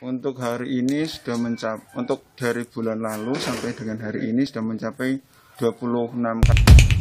untuk hari ini sudah mencapai untuk dari bulan lalu sampai dengan hari ini sudah mencapai 26 kasus.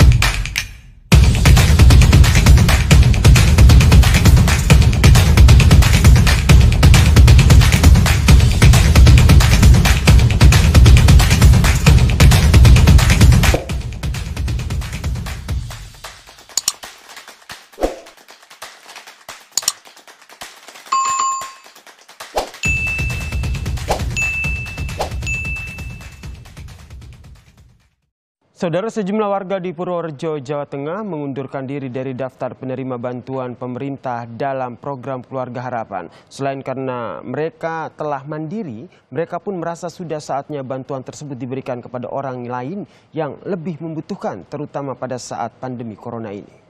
Saudara sejumlah warga di Purworejo, Jawa Tengah mengundurkan diri dari daftar penerima bantuan pemerintah dalam program Keluarga Harapan. Selain karena mereka telah mandiri, mereka pun merasa sudah saatnya bantuan tersebut diberikan kepada orang lain yang lebih membutuhkan, terutama pada saat pandemi corona ini.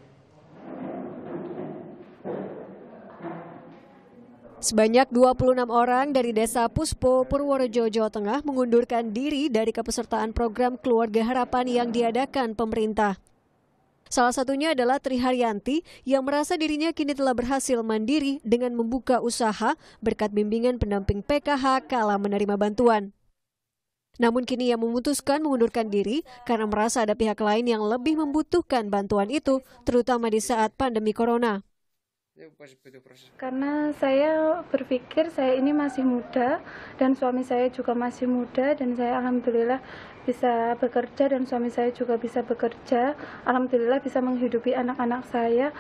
Sebanyak 26 orang dari Desa Puspo, Purworejo, Jawa Tengah mengundurkan diri dari kepesertaan program Keluarga Harapan yang diadakan pemerintah. Salah satunya adalah Tri Haryanti yang merasa dirinya kini telah berhasil mandiri dengan membuka usaha berkat bimbingan pendamping PKH kala menerima bantuan. Namun kini ia memutuskan mengundurkan diri karena merasa ada pihak lain yang lebih membutuhkan bantuan itu, terutama di saat pandemi corona. Karena saya berpikir saya ini masih muda dan suami saya juga masih muda dan saya alhamdulillah bisa bekerja dan suami saya juga bisa bekerja. Alhamdulillah bisa menghidupi anak-anak saya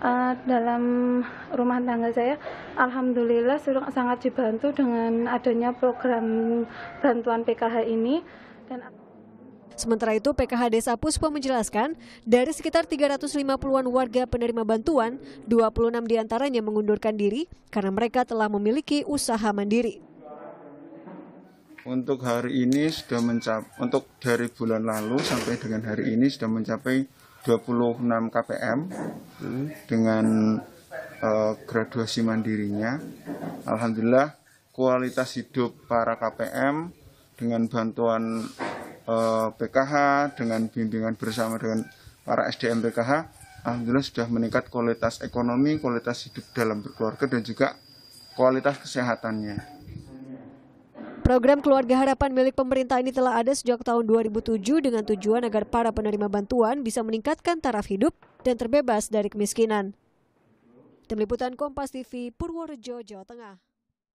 uh, dalam rumah tangga saya. Alhamdulillah sudah sangat dibantu dengan adanya program bantuan PKH ini dan Sementara itu, PKH Desa Puspo menjelaskan, dari sekitar 350-an warga penerima bantuan, 26 diantaranya mengundurkan diri karena mereka telah memiliki usaha mandiri. Untuk hari ini sudah mencapai, untuk dari bulan lalu sampai dengan hari ini sudah mencapai 26 KPM dengan uh, graduasi mandirinya. Alhamdulillah kualitas hidup para KPM dengan bantuan PKH eh, dengan bimbingan bersama dengan para SDM PKH alhamdulillah sudah meningkat kualitas ekonomi, kualitas hidup dalam berkeluarga dan juga kualitas kesehatannya. Program Keluarga Harapan milik pemerintah ini telah ada sejak tahun 2007 dengan tujuan agar para penerima bantuan bisa meningkatkan taraf hidup dan terbebas dari kemiskinan. Tim Liputan Kompas TV, Purworejo, Jawa Tengah.